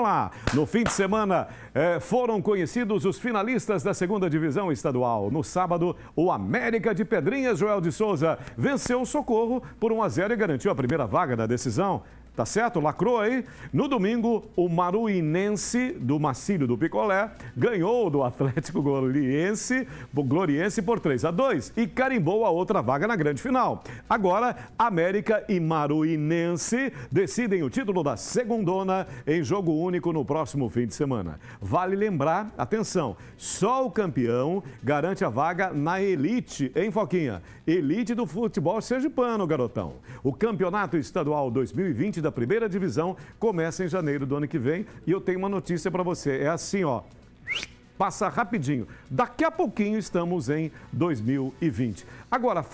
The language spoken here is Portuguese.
lá. No fim de semana, eh, foram conhecidos os finalistas da segunda divisão estadual. No sábado, o América de Pedrinhas, Joel de Souza, venceu o Socorro por 1 a 0 e garantiu a primeira vaga da decisão. Tá certo? Lacrou aí. No domingo, o Maruinense do Macílio do Picolé ganhou do Atlético Gloriense, Gloriense por 3 a 2 e carimbou a outra vaga na grande final. Agora, América e Maruinense decidem o título da segundona em jogo único no próximo fim de semana. Vale lembrar, atenção, só o campeão garante a vaga na elite, hein, Foquinha? Elite do futebol sergipano, garotão. O Campeonato Estadual 2020 da da primeira divisão, começa em janeiro do ano que vem. E eu tenho uma notícia para você. É assim, ó passa rapidinho. Daqui a pouquinho estamos em 2020. Agora,